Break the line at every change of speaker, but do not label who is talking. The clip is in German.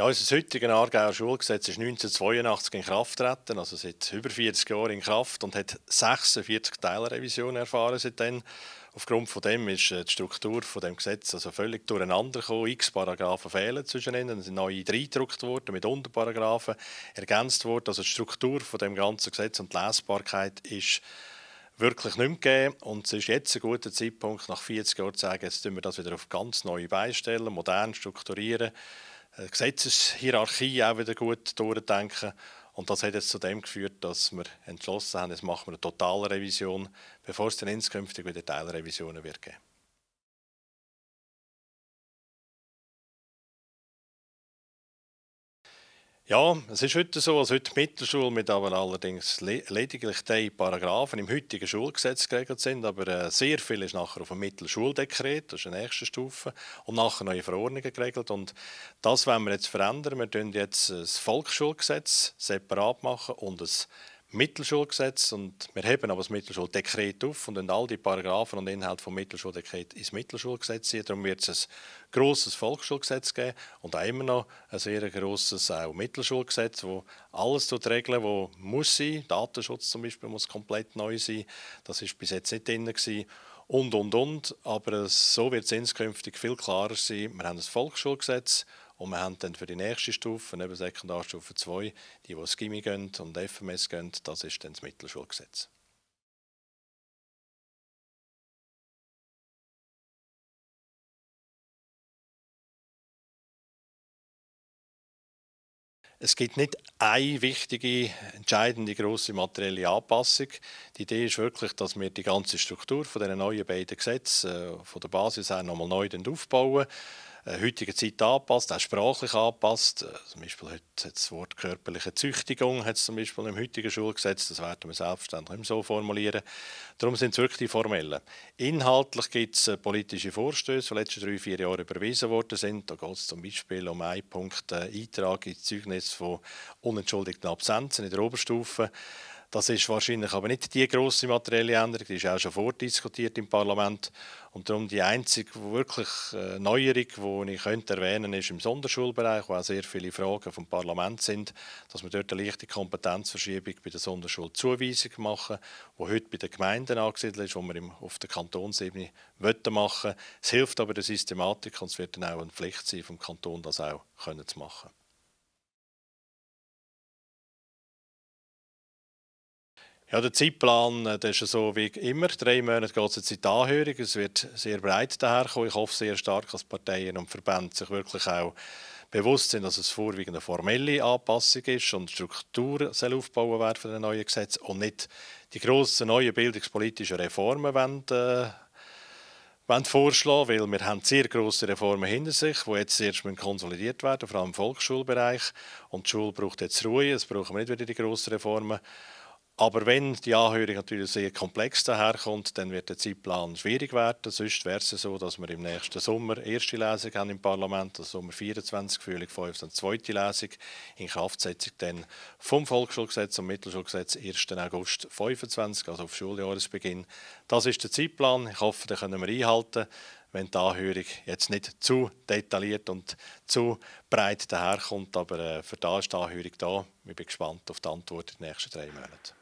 Ja, unser heutiges Aargauer Schulgesetz ist 1982 in Kraft getreten, also seit über 40 Jahren in Kraft und hat 46 Teilrevisionen erfahren seitdem. Aufgrund von dem ist äh, die Struktur von dem Gesetz also völlig durcheinander gekommen. X Paragraphen fehlen zwischen ihnen, sind neue reingedruckt worden, mit Unterparagraphen ergänzt worden. Also die Struktur von dem ganzen Gesetz und die Lesbarkeit ist wirklich nicht mehr gegeben. Und es ist jetzt ein guter Zeitpunkt, nach 40 Jahren zu sagen, jetzt tun wir das wieder auf ganz neue Beine stellen, modern strukturieren äh, Gesetzeshierarchie auch wieder gut durchdenken. Und das hat jetzt zu dem geführt, dass wir entschlossen haben, jetzt machen wir eine Totalrevision, bevor es dann inskünftig wieder Teilrevisionen wird geben. Ja, es ist heute so, als heute die Mittelschule mit aber allerdings lediglich drei Paragraphen im heutigen Schulgesetz geregelt sind, aber äh, sehr viel ist nachher auf dem Mittelschuldekret, das ist eine nächste Stufe, und nachher neue Verordnungen geregelt und das wollen wir jetzt verändern. Wir tun jetzt das Volksschulgesetz separat machen und das Mittelschulgesetz und wir heben aber das Mittelschuldekret auf und all die Paragraphen und Inhalte vom Mittelschuldekret ins Mittelschulgesetz ziehen. Darum wird es ein grosses Volksschulgesetz geben und auch immer noch ein sehr grosses auch Mittelschulgesetz, wo alles regeln wo muss sein. Datenschutz zum Beispiel muss komplett neu sein. Das ist bis jetzt nicht drin gewesen. Und, und, und. Aber so wird es inskünftig viel klarer sein. Wir haben ein Volksschulgesetz und wir haben dann für die nächste Stufe, neben Sekundarstufe 2, die, die Skimi gehen und FMS gehen, das ist dann das Mittelschulgesetz. Es gibt nicht eine wichtige, entscheidende große materielle Anpassung. Die Idee ist wirklich, dass wir die ganze Struktur von den neuen beiden Gesetzen äh, von der Basis her nochmal neu aufbauen. Äh, heutiger Zeit anpasst, auch sprachlich anpasst. Äh, zum Beispiel hat das Wort körperliche Züchtigung hat zum Beispiel im heutigen Schulgesetz, das werden wir selbstverständlich nicht so formulieren. Darum sind es wirklich die formellen. Inhaltlich gibt es äh, politische Vorstöße, die in den letzten drei, vier Jahren überwiesen worden sind. Da geht es zum Beispiel um einen Punkt, Eintrag in das Zeugnis von unentschuldigten Absenzen in der Oberstufe. Das ist wahrscheinlich aber nicht die grosse materielle Änderung, die ist auch schon vordiskutiert im Parlament. Und darum die einzige wirklich äh, Neuerung, die ich könnte erwähnen ist im Sonderschulbereich, wo auch sehr viele Fragen vom Parlament sind, dass wir dort eine leichte Kompetenzverschiebung bei der Sonderschulzuweisung machen, die heute bei den Gemeinden angesiedelt ist, die wir auf der Kantonsebene machen Es hilft aber der Systematik und es wird dann auch eine Pflicht sein, vom Kanton das auch zu machen. Ja, der Zeitplan äh, der ist so wie immer. Drei Monate geht es jetzt in die Anhörung. Es wird sehr breit daherkommen. Ich hoffe sehr stark, dass Parteien und Verbände sich wirklich auch bewusst sind, dass es vorwiegend eine formelle Anpassung ist und Struktur soll aufbauen werden für das neuen Gesetz und nicht die grossen neuen bildungspolitischen Reformen wollen, äh, wollen vorschlagen, weil wir haben sehr große Reformen hinter sich, die jetzt erst konsolidiert werden, vor allem im Volksschulbereich. Und die Schule braucht jetzt Ruhe, es brauchen wir nicht wieder die grossen Reformen. Aber wenn die Anhörung natürlich sehr komplex daherkommt, dann wird der Zeitplan schwierig werden. Sonst wäre es so, dass wir im nächsten Sommer erste Lesung haben im Parlament, also Sommer 24, Frühling 5, dann zweite Lesung, in Kraftsetzung dann vom Volksschulgesetz und Mittelschulgesetz 1. August 25, also auf Schuljahresbeginn. Das ist der Zeitplan. Ich hoffe, den können wir einhalten wenn die Anhörung jetzt nicht zu detailliert und zu breit daherkommt. Aber äh, für da ist die Anhörung da. Ich bin gespannt auf die Antwort in den nächsten drei Monaten.